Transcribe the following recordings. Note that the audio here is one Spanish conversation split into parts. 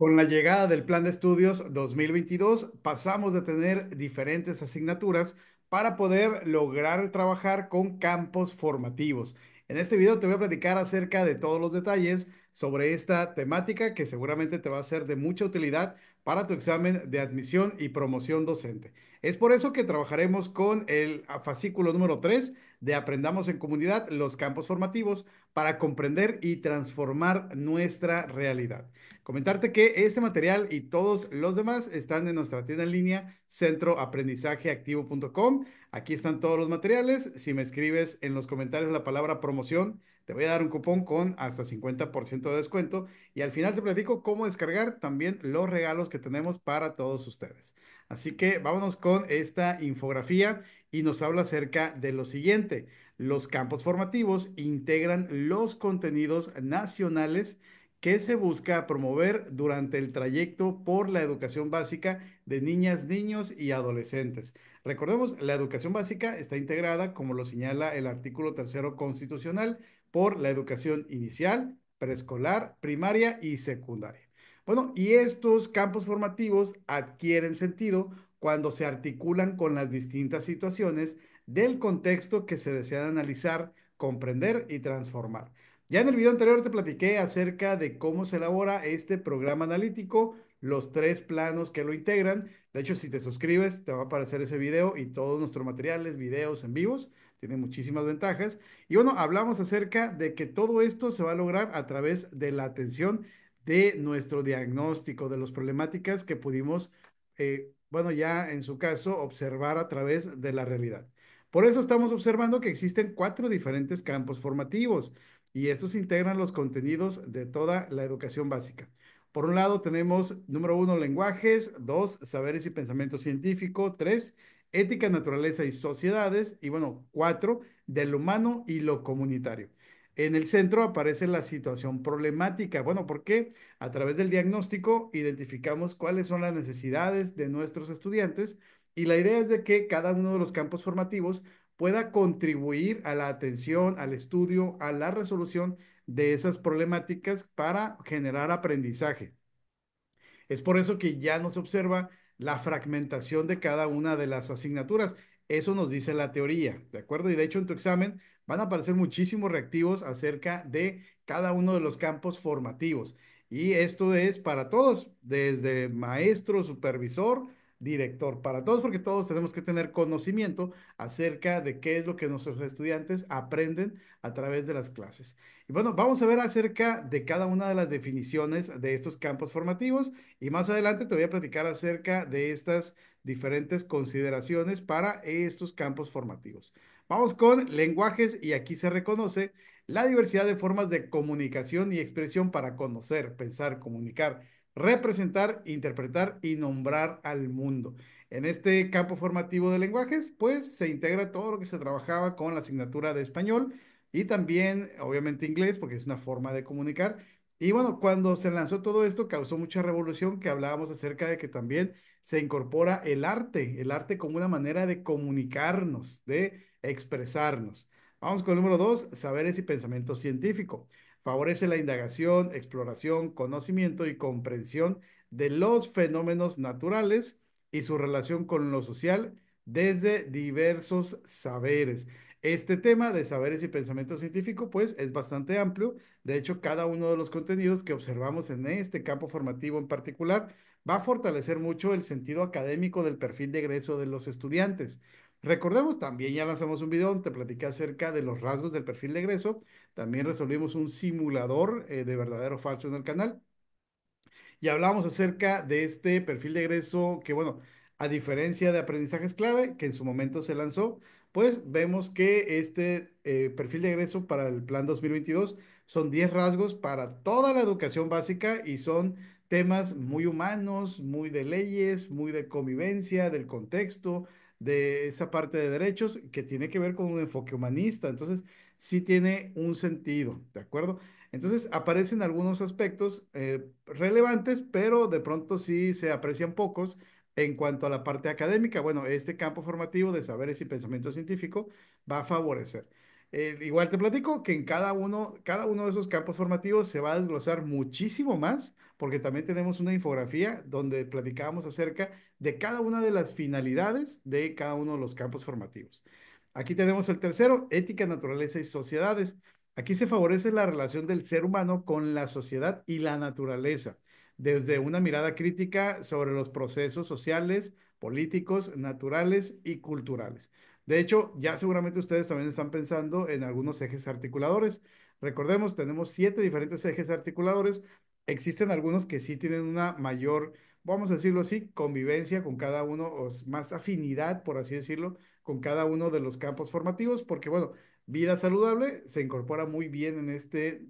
Con la llegada del Plan de Estudios 2022, pasamos de tener diferentes asignaturas para poder lograr trabajar con campos formativos. En este video te voy a platicar acerca de todos los detalles sobre esta temática que seguramente te va a ser de mucha utilidad para tu examen de admisión y promoción docente. Es por eso que trabajaremos con el fascículo número 3 de Aprendamos en Comunidad, los campos formativos, para comprender y transformar nuestra realidad. Comentarte que este material y todos los demás están en nuestra tienda en línea, centroaprendizajeactivo.com. Aquí están todos los materiales. Si me escribes en los comentarios la palabra promoción, te voy a dar un cupón con hasta 50% de descuento y al final te platico cómo descargar también los regalos que tenemos para todos ustedes. Así que vámonos con esta infografía y nos habla acerca de lo siguiente. Los campos formativos integran los contenidos nacionales que se busca promover durante el trayecto por la educación básica de niñas, niños y adolescentes. Recordemos, la educación básica está integrada, como lo señala el artículo tercero constitucional, por la educación inicial, preescolar, primaria y secundaria. Bueno, y estos campos formativos adquieren sentido cuando se articulan con las distintas situaciones del contexto que se desea analizar, comprender y transformar. Ya en el video anterior te platiqué acerca de cómo se elabora este programa analítico, los tres planos que lo integran. De hecho, si te suscribes, te va a aparecer ese video y todos nuestros materiales, videos en vivos tiene muchísimas ventajas. Y bueno, hablamos acerca de que todo esto se va a lograr a través de la atención de nuestro diagnóstico, de las problemáticas que pudimos, eh, bueno, ya en su caso, observar a través de la realidad. Por eso estamos observando que existen cuatro diferentes campos formativos y estos integran los contenidos de toda la educación básica. Por un lado tenemos, número uno, lenguajes, dos, saberes y pensamiento científico, tres, ética, naturaleza y sociedades, y bueno, cuatro, del humano y lo comunitario. En el centro aparece la situación problemática. Bueno, ¿por qué? A través del diagnóstico identificamos cuáles son las necesidades de nuestros estudiantes y la idea es de que cada uno de los campos formativos pueda contribuir a la atención, al estudio, a la resolución de esas problemáticas para generar aprendizaje. Es por eso que ya nos observa la fragmentación de cada una de las asignaturas. Eso nos dice la teoría, ¿de acuerdo? Y de hecho en tu examen van a aparecer muchísimos reactivos acerca de cada uno de los campos formativos. Y esto es para todos, desde maestro, supervisor, director para todos, porque todos tenemos que tener conocimiento acerca de qué es lo que nuestros estudiantes aprenden a través de las clases. Y bueno, vamos a ver acerca de cada una de las definiciones de estos campos formativos y más adelante te voy a platicar acerca de estas diferentes consideraciones para estos campos formativos. Vamos con lenguajes y aquí se reconoce la diversidad de formas de comunicación y expresión para conocer, pensar, comunicar representar, interpretar y nombrar al mundo. En este campo formativo de lenguajes, pues se integra todo lo que se trabajaba con la asignatura de español y también, obviamente, inglés, porque es una forma de comunicar. Y bueno, cuando se lanzó todo esto, causó mucha revolución que hablábamos acerca de que también se incorpora el arte, el arte como una manera de comunicarnos, de expresarnos. Vamos con el número dos, saberes y pensamiento científico favorece la indagación, exploración, conocimiento y comprensión de los fenómenos naturales y su relación con lo social desde diversos saberes. Este tema de saberes y pensamiento científico, pues, es bastante amplio. De hecho, cada uno de los contenidos que observamos en este campo formativo en particular va a fortalecer mucho el sentido académico del perfil de egreso de los estudiantes. Recordemos también, ya lanzamos un video donde te platicé acerca de los rasgos del perfil de egreso. También resolvimos un simulador eh, de verdadero o falso en el canal. Y hablamos acerca de este perfil de egreso que, bueno, a diferencia de aprendizajes clave, que en su momento se lanzó, pues vemos que este eh, perfil de egreso para el plan 2022 son 10 rasgos para toda la educación básica y son temas muy humanos, muy de leyes, muy de convivencia, del contexto, de esa parte de derechos que tiene que ver con un enfoque humanista. Entonces, sí tiene un sentido, ¿de acuerdo? Entonces, aparecen algunos aspectos eh, relevantes, pero de pronto sí se aprecian pocos en cuanto a la parte académica. Bueno, este campo formativo de saberes y pensamiento científico va a favorecer. Eh, igual te platico que en cada uno, cada uno de esos campos formativos se va a desglosar muchísimo más, porque también tenemos una infografía donde platicamos acerca de cada una de las finalidades de cada uno de los campos formativos. Aquí tenemos el tercero, ética, naturaleza y sociedades. Aquí se favorece la relación del ser humano con la sociedad y la naturaleza, desde una mirada crítica sobre los procesos sociales, políticos, naturales y culturales. De hecho, ya seguramente ustedes también están pensando en algunos ejes articuladores. Recordemos, tenemos siete diferentes ejes articuladores. Existen algunos que sí tienen una mayor, vamos a decirlo así, convivencia con cada uno, más afinidad, por así decirlo, con cada uno de los campos formativos, porque bueno, vida saludable se incorpora muy bien en este,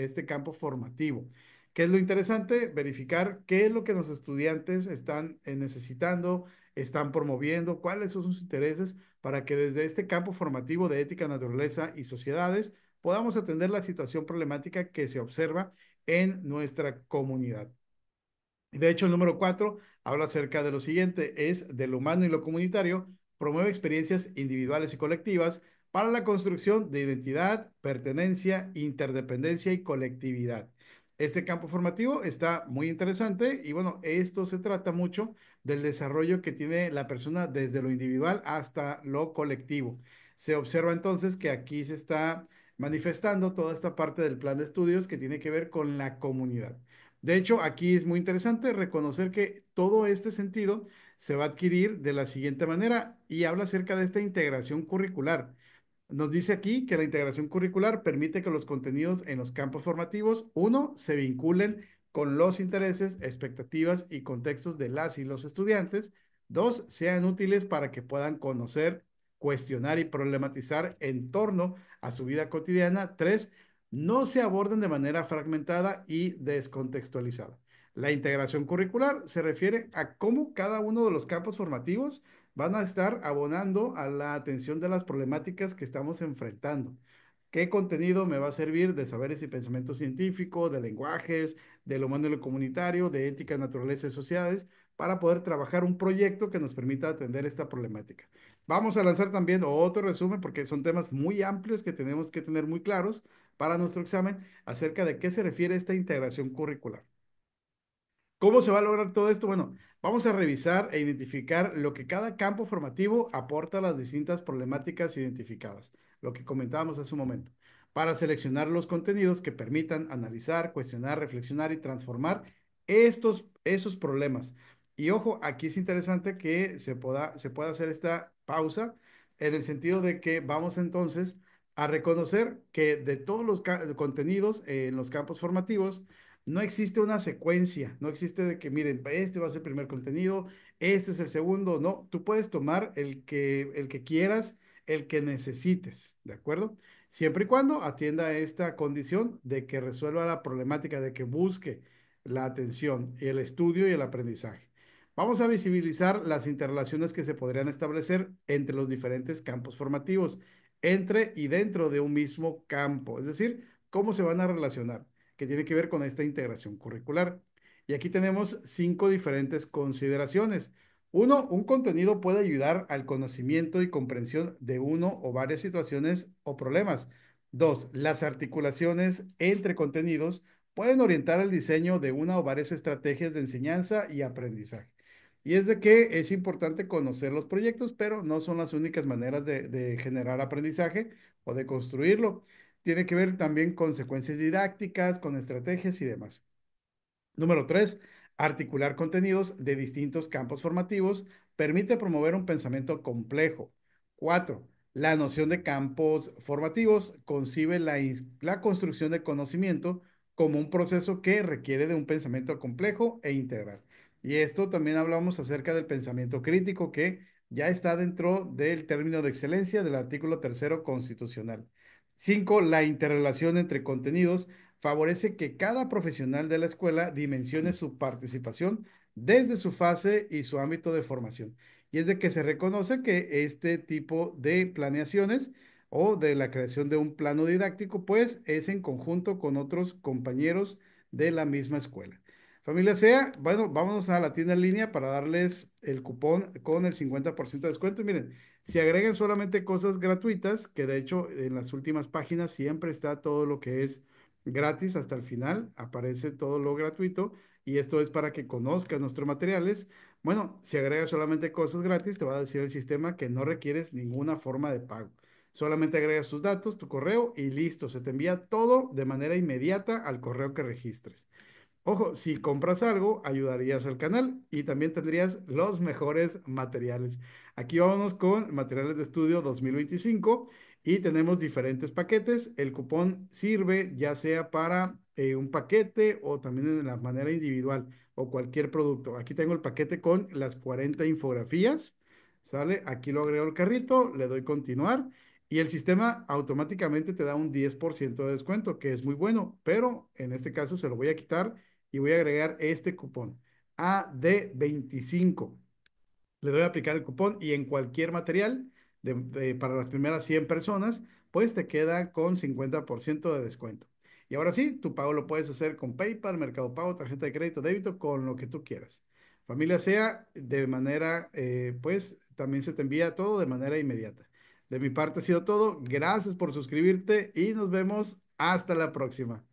este campo formativo. ¿Qué es lo interesante? Verificar qué es lo que los estudiantes están eh, necesitando, están promoviendo, cuáles son sus intereses para que desde este campo formativo de ética, naturaleza y sociedades podamos atender la situación problemática que se observa en nuestra comunidad. De hecho, el número cuatro habla acerca de lo siguiente, es de lo humano y lo comunitario, promueve experiencias individuales y colectivas para la construcción de identidad, pertenencia, interdependencia y colectividad este campo formativo está muy interesante y bueno, esto se trata mucho del desarrollo que tiene la persona desde lo individual hasta lo colectivo. Se observa entonces que aquí se está manifestando toda esta parte del plan de estudios que tiene que ver con la comunidad. De hecho, aquí es muy interesante reconocer que todo este sentido se va a adquirir de la siguiente manera y habla acerca de esta integración curricular. Nos dice aquí que la integración curricular permite que los contenidos en los campos formativos, uno, se vinculen con los intereses, expectativas y contextos de las y los estudiantes, dos, sean útiles para que puedan conocer, cuestionar y problematizar en torno a su vida cotidiana, tres, no se aborden de manera fragmentada y descontextualizada. La integración curricular se refiere a cómo cada uno de los campos formativos van a estar abonando a la atención de las problemáticas que estamos enfrentando. ¿Qué contenido me va a servir de saberes y pensamiento científico, de lenguajes, de lo humano y lo comunitario, de ética, naturaleza y sociedades, para poder trabajar un proyecto que nos permita atender esta problemática? Vamos a lanzar también otro resumen porque son temas muy amplios que tenemos que tener muy claros para nuestro examen acerca de qué se refiere esta integración curricular. ¿Cómo se va a lograr todo esto? Bueno, vamos a revisar e identificar lo que cada campo formativo aporta a las distintas problemáticas identificadas, lo que comentábamos hace un momento, para seleccionar los contenidos que permitan analizar, cuestionar, reflexionar y transformar estos, esos problemas. Y ojo, aquí es interesante que se pueda, se pueda hacer esta pausa en el sentido de que vamos entonces a reconocer que de todos los contenidos en los campos formativos, no existe una secuencia, no existe de que miren, este va a ser el primer contenido, este es el segundo, no, tú puedes tomar el que, el que quieras, el que necesites, ¿de acuerdo? Siempre y cuando atienda esta condición de que resuelva la problemática, de que busque la atención, y el estudio y el aprendizaje. Vamos a visibilizar las interrelaciones que se podrían establecer entre los diferentes campos formativos, entre y dentro de un mismo campo, es decir, cómo se van a relacionar que tiene que ver con esta integración curricular. Y aquí tenemos cinco diferentes consideraciones. Uno, un contenido puede ayudar al conocimiento y comprensión de uno o varias situaciones o problemas. Dos, las articulaciones entre contenidos pueden orientar el diseño de una o varias estrategias de enseñanza y aprendizaje. Y es de que es importante conocer los proyectos, pero no son las únicas maneras de, de generar aprendizaje o de construirlo tiene que ver también con secuencias didácticas, con estrategias y demás. Número tres, articular contenidos de distintos campos formativos permite promover un pensamiento complejo. Cuatro, la noción de campos formativos concibe la, construcción de conocimiento como un proceso que requiere de un pensamiento complejo e integral. Y esto también hablamos acerca del pensamiento crítico que ya está dentro del término de excelencia del artículo tercero constitucional. Cinco, la interrelación entre contenidos favorece que cada profesional de la escuela dimensione su participación desde su fase y su ámbito de formación. Y es de que se reconoce que este tipo de planeaciones o de la creación de un plano didáctico, pues es en conjunto con otros compañeros de la misma escuela. Familia SEA, bueno, vámonos a la tienda en línea para darles el cupón con el 50% de descuento. miren, si agregan solamente cosas gratuitas, que de hecho en las últimas páginas siempre está todo lo que es gratis hasta el final, aparece todo lo gratuito y esto es para que conozcas nuestros materiales. Bueno, si agregas solamente cosas gratis, te va a decir el sistema que no requieres ninguna forma de pago. Solamente agregas tus datos, tu correo y listo, se te envía todo de manera inmediata al correo que registres. Ojo, si compras algo, ayudarías al canal y también tendrías los mejores materiales. Aquí vamos con materiales de estudio 2025 y tenemos diferentes paquetes. El cupón sirve ya sea para eh, un paquete o también de la manera individual o cualquier producto. Aquí tengo el paquete con las 40 infografías. ¿Sale? Aquí lo agrego al carrito, le doy continuar y el sistema automáticamente te da un 10% de descuento, que es muy bueno, pero en este caso se lo voy a quitar y voy a agregar este cupón AD25. Le doy a aplicar el cupón y en cualquier material para las primeras 100 personas, pues te queda con 50% de descuento. Y ahora sí, tu pago lo puedes hacer con PayPal, Mercado Pago, tarjeta de crédito, débito, con lo que tú quieras. Familia SEA, de manera, eh, pues también se te envía todo de manera inmediata. De mi parte ha sido todo. Gracias por suscribirte y nos vemos hasta la próxima.